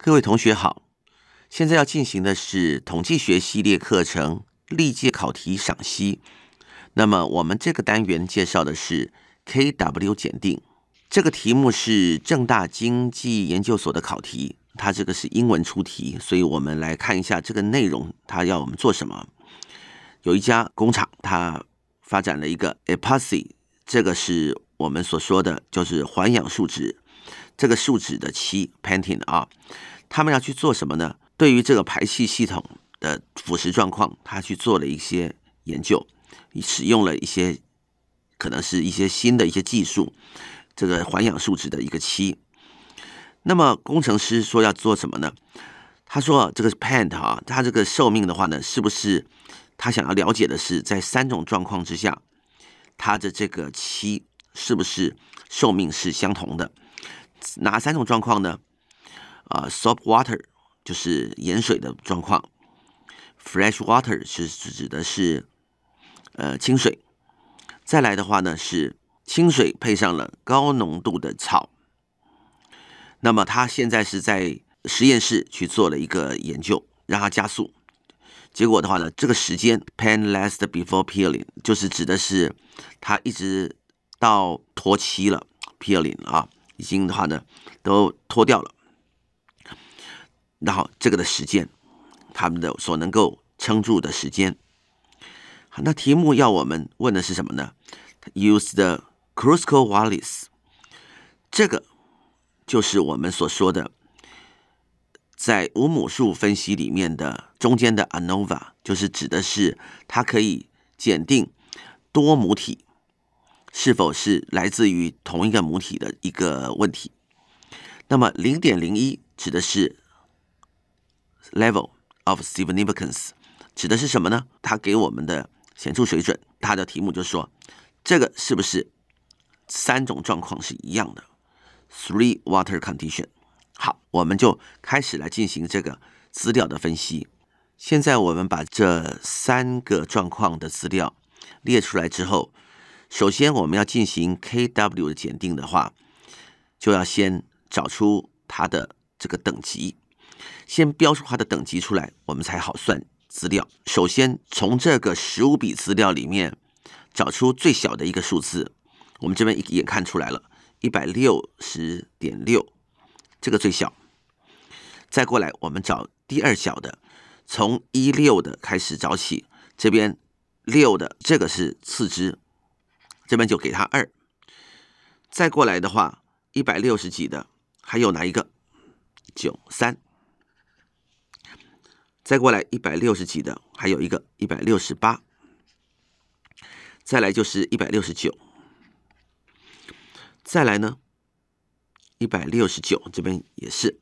各位同学好，现在要进行的是统计学系列课程历届考题赏析。那么我们这个单元介绍的是 K W 检定，这个题目是正大经济研究所的考题，它这个是英文出题，所以我们来看一下这个内容，它要我们做什么。有一家工厂，它发展了一个 epoxy，这个是我们所说的就是环氧树脂。这个树脂的漆 painting 啊，他们要去做什么呢？对于这个排气系统的腐蚀状况，他去做了一些研究，使用了一些可能是一些新的一些技术，这个环氧树脂的一个漆。那么工程师说要做什么呢？他说这个 paint 啊，它这个寿命的话呢，是不是他想要了解的是在三种状况之下，它的这个漆是不是寿命是相同的？哪三种状况呢？啊 s a f t water 就是盐水的状况，fresh water 是指的是呃清水。再来的话呢，是清水配上了高浓度的草。那么他现在是在实验室去做了一个研究，让它加速。结果的话呢，这个时间 （pain last before peeling） 就是指的是它一直到脱漆了，peeling 啊。已经的话呢，都脱掉了。然后这个的时间，他们的所能够撑住的时间。好，那题目要我们问的是什么呢？Use the crucial values，这个就是我们所说的，在无母数分析里面的中间的 ANOVA，就是指的是它可以检定多母体。是否是来自于同一个母体的一个问题？那么零点零一指的是 level of significance，指的是什么呢？它给我们的显著水准。它的题目就说，这个是不是三种状况是一样的？Three water condition。好，我们就开始来进行这个资料的分析。现在我们把这三个状况的资料列出来之后。首先，我们要进行 KW 的检定的话，就要先找出它的这个等级，先标出它的等级出来，我们才好算资料。首先，从这个十五笔资料里面找出最小的一个数字，我们这边一眼看出来了，一百六十点六，这个最小。再过来，我们找第二小的，从一六的开始找起，这边六的这个是次之。这边就给他二，再过来的话，一百六十几的还有哪一个？九三。再过来一百六十几的还有一个一百六十八，再来就是一百六十九，再来呢一百六十九这边也是，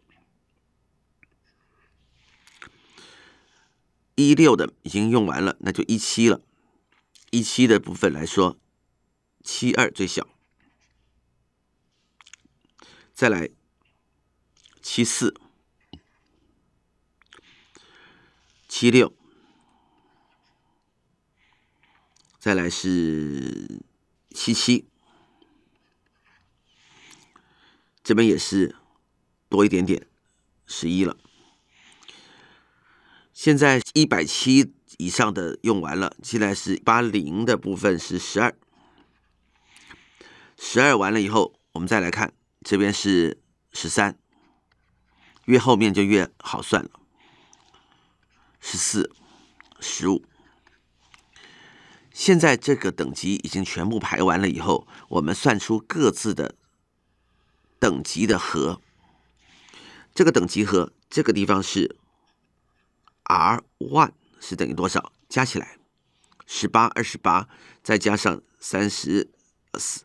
一六的已经用完了，那就一七了。一七的部分来说。七二最小，再来七四、七六，再来是七七，这边也是多一点点十一了。现在一百七以上的用完了，现在是八零的部分是十二。十二完了以后，我们再来看这边是十三，越后面就越好算了。十四、十五，现在这个等级已经全部排完了以后，我们算出各自的等级的和。这个等级和这个地方是 R one 是等于多少？加起来十八、二十八，再加上三十。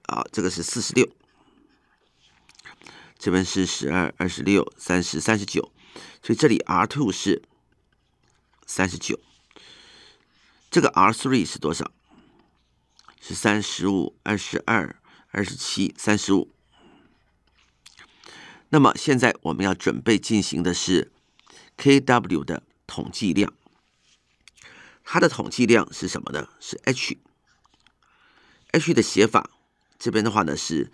啊，这个是四十六，这边是十二、二十六、三十、三十九，所以这里 R two 是三十九，这个 R three 是多少？是三十五、二十二、二十七、三十五。那么现在我们要准备进行的是 K W 的统计量，它的统计量是什么呢？是 H H 的写法。这边的话呢是，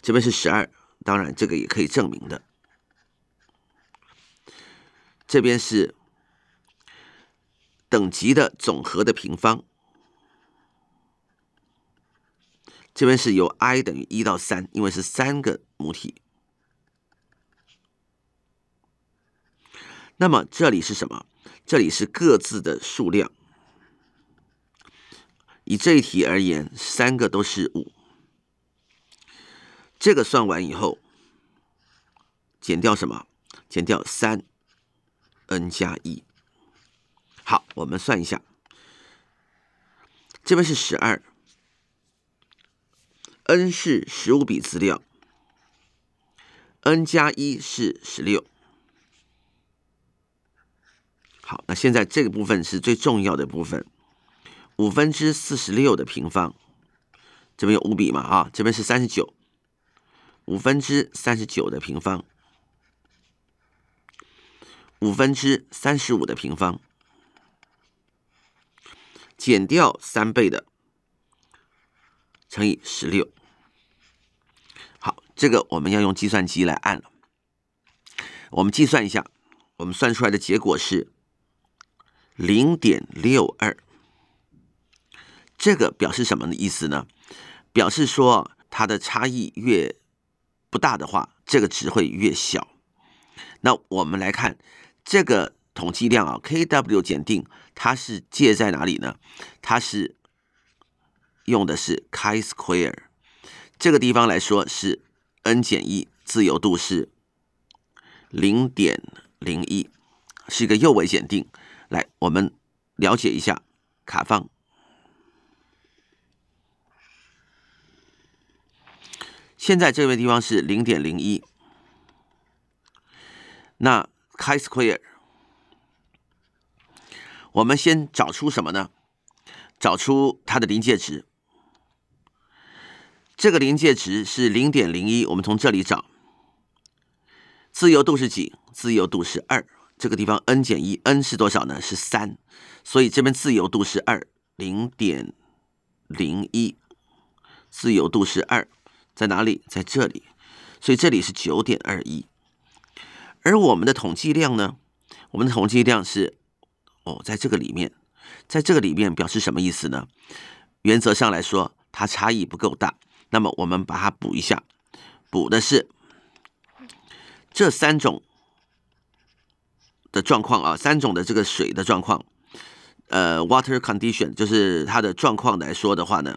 这边是十二，当然这个也可以证明的。这边是等级的总和的平方，这边是由 i 等于一到三，因为是三个母体。那么这里是什么？这里是各自的数量。以这一题而言，三个都是五。这个算完以后，减掉什么？减掉三 n 加一。好，我们算一下，这边是十二，n 是十五笔资料，n 加一是十六。好，那现在这个部分是最重要的部分。五分之四十六的平方，这边有五笔嘛？啊，这边是三十九，五分之三十九的平方，五分之三十五的平方，减掉三倍的乘以十六。好，这个我们要用计算机来按了。我们计算一下，我们算出来的结果是零点六二。这个表示什么的意思呢？表示说它的差异越不大的话，这个值会越小。那我们来看这个统计量啊，K W 检定，它是借在哪里呢？它是用的是 chi-square 这个地方来说是 n 减一，自由度是零点零一，是一个右尾检定。来，我们了解一下卡方。现在这个地方是零点零一，那 Chi Square，我们先找出什么呢？找出它的临界值。这个临界值是零点零一，我们从这里找。自由度是几？自由度是二。这个地方 n 减一，n 是多少呢？是三。所以这边自由度是二，零点零一，自由度是二。在哪里？在这里，所以这里是九点二一，而我们的统计量呢？我们的统计量是哦，在这个里面，在这个里面表示什么意思呢？原则上来说，它差异不够大，那么我们把它补一下，补的是这三种的状况啊，三种的这个水的状况，呃，water condition 就是它的状况来说的话呢。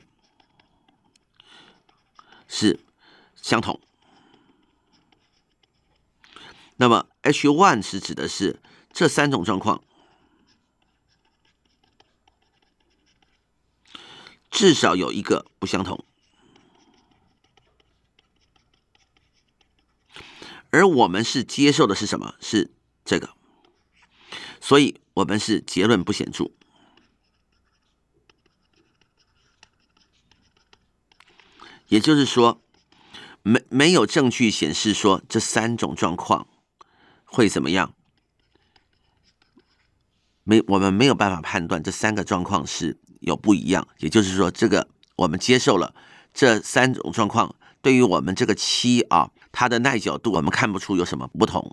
是相同。那么 H one 是指的是这三种状况至少有一个不相同，而我们是接受的是什么？是这个，所以我们是结论不显著。也就是说，没没有证据显示说这三种状况会怎么样，没我们没有办法判断这三个状况是有不一样。也就是说，这个我们接受了这三种状况对于我们这个漆啊，它的耐久度我们看不出有什么不同。